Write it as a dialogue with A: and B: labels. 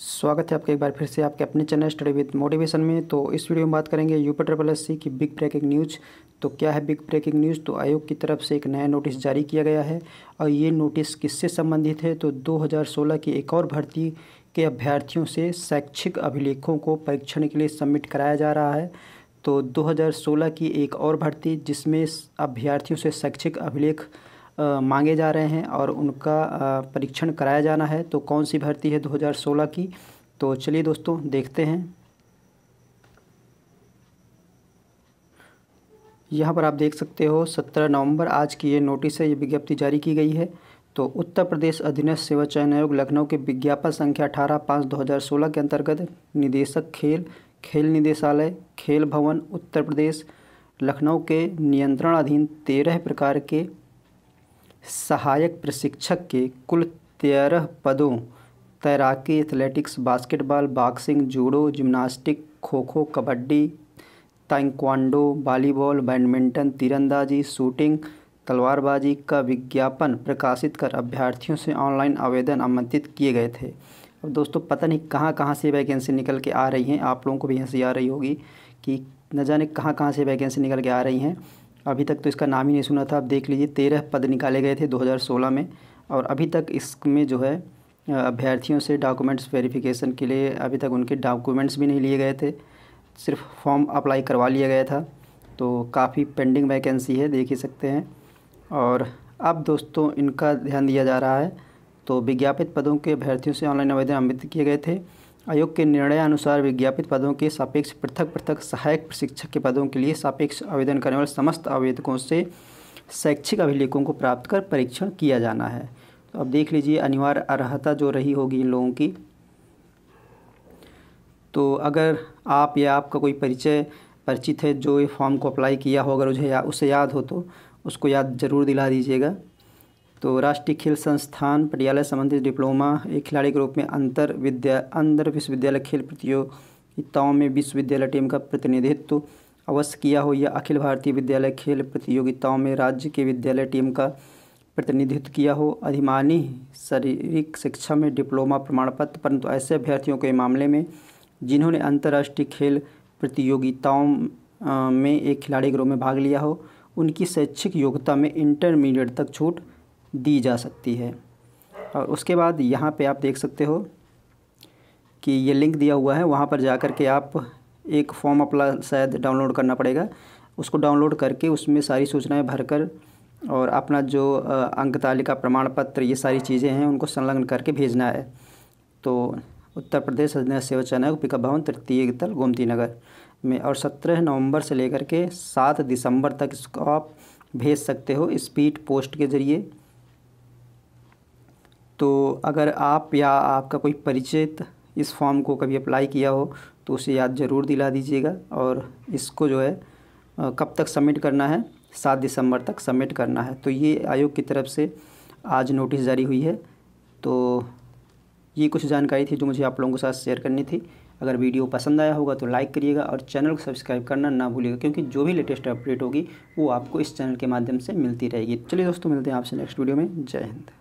A: स्वागत है आपका एक बार फिर से आपके अपने चैनल स्टडी विद मोटिवेशन में तो इस वीडियो में बात करेंगे यूपी ट्रिपल एस की बिग ब्रेकिंग न्यूज़ तो क्या है बिग ब्रेकिंग न्यूज़ तो आयोग की तरफ से एक नया नोटिस जारी किया गया है और ये नोटिस किससे संबंधित है तो 2016 की एक और भर्ती के अभ्यर्थियों से शैक्षिक अभिलेखों को परीक्षण के लिए सबमिट कराया जा रहा है तो दो की एक और भर्ती जिसमें अभ्यर्थियों से शैक्षिक अभिलेख मांगे जा रहे हैं और उनका परीक्षण कराया जाना है तो कौन सी भर्ती है 2016 की तो चलिए दोस्तों देखते हैं यहाँ पर आप देख सकते हो 17 नवंबर आज की ये नोटिस है ये विज्ञप्ति जारी की गई है तो उत्तर प्रदेश अधीनस्थ सेवा चयन आयोग लखनऊ के विज्ञापन संख्या अठारह पाँच दो हज़ार सोलह के अंतर्गत निदेशक खेल खेल निदेशालय खेल भवन उत्तर प्रदेश लखनऊ के नियंत्रण अधीन तेरह प्रकार के सहायक प्रशिक्षक के कुल तेरह पदों तैराकी athletics basketball boxing judo gymnastic kho kho kabaddi taekwondo volleyball badminton तीरंदाजी शूटिंग तलवारबाजी का विज्ञापन प्रकाशित कर अभ्यर्थियों से ऑनलाइन आवेदन आमंत्रित किए गए थे अब दोस्तों पता नहीं कहाँ कहाँ से वैकेंसी निकल के आ रही हैं आप लोगों को भी हंसी आ रही होगी कि न जाने कहाँ कहाँ से वैकेंसी निकल के आ रही हैं अभी तक तो इसका नाम ही नहीं सुना था आप देख लीजिए तेरह पद निकाले गए थे 2016 में और अभी तक इसमें जो है अभ्यर्थियों से डॉक्यूमेंट्स वेरिफिकेशन के लिए अभी तक उनके डॉक्यूमेंट्स भी नहीं लिए गए थे सिर्फ फॉर्म अप्लाई करवा लिया गया था तो काफ़ी पेंडिंग वैकेंसी है देख ही सकते हैं और अब दोस्तों इनका ध्यान दिया जा रहा है तो विज्ञापित पदों के अभ्यर्थियों से ऑनलाइन आवेदन आमंत्रित किए गए थे आयोग के निर्णय अनुसार विज्ञापित पदों के सापेक्ष पृथक पृथक सहायक प्रशिक्षक के पदों के लिए सापेक्ष आवेदन करने वाले समस्त आवेदकों से शैक्षिक अभिलेखों को प्राप्त कर परीक्षण किया जाना है तो अब देख लीजिए अनिवार्य अर्हता जो रही होगी इन लोगों की तो अगर आप या आपका कोई परिचय परिचित है जो ये फॉर्म को अप्लाई किया हो अगर उसे या, उसे याद हो तो उसको याद ज़रूर दिला दीजिएगा तो राष्ट्रीय खेल संस्थान पटियाला संबंधित डिप्लोमा एक खिलाड़ी के रूप में अंतर विद्या अंतर विश्वविद्यालय खेल प्रतियोगिताओं में विश्वविद्यालय टीम का प्रतिनिधित्व अवश्य किया हो या अखिल भारतीय विद्यालय खेल प्रतियोगिताओं में राज्य के विद्यालय टीम का प्रतिनिधित्व किया हो अधिमानी शारीरिक शिक्षा में डिप्लोमा प्रमाण पत्र परंतु ऐसे अभ्यर्थियों के मामले में जिन्होंने अंतर्राष्ट्रीय खेल प्रतियोगिताओं में एक खिलाड़ी ग्रोह में भाग लिया हो उनकी शैक्षिक योग्यता में इंटरमीडिएट तक छूट दी जा सकती है और उसके बाद यहाँ पे आप देख सकते हो कि ये लिंक दिया हुआ है वहाँ पर जा के आप एक फॉर्म अपना शायद डाउनलोड करना पड़ेगा उसको डाउनलोड करके उसमें सारी सूचनाएं भरकर और अपना जो अंक तालिका प्रमाण पत्र ये सारी चीज़ें हैं उनको संलग्न करके भेजना है तो उत्तर प्रदेश अधिनय सेवा चैनल पिकअप भवन तृतीय तल गोमती नगर में और सत्रह नवंबर से लेकर के सात दिसंबर तक इसको आप भेज सकते हो स्पीड पोस्ट के ज़रिए तो अगर आप या आपका कोई परिचित इस फॉर्म को कभी अप्लाई किया हो तो उसे याद ज़रूर दिला दीजिएगा और इसको जो है कब तक सबमिट करना है सात दिसंबर तक सबमिट करना है तो ये आयोग की तरफ से आज नोटिस जारी हुई है तो ये कुछ जानकारी थी जो मुझे आप लोगों के साथ शेयर करनी थी अगर वीडियो पसंद आया होगा तो लाइक करिएगा और चैनल को सब्सक्राइब करना ना भूलिएगा क्योंकि जो भी लेटेस्ट अपडेट होगी वो आपको इस चैनल के माध्यम से मिलती रहेगी चलिए दोस्तों मिलते हैं आपसे नेक्स्ट वीडियो में जय हिंद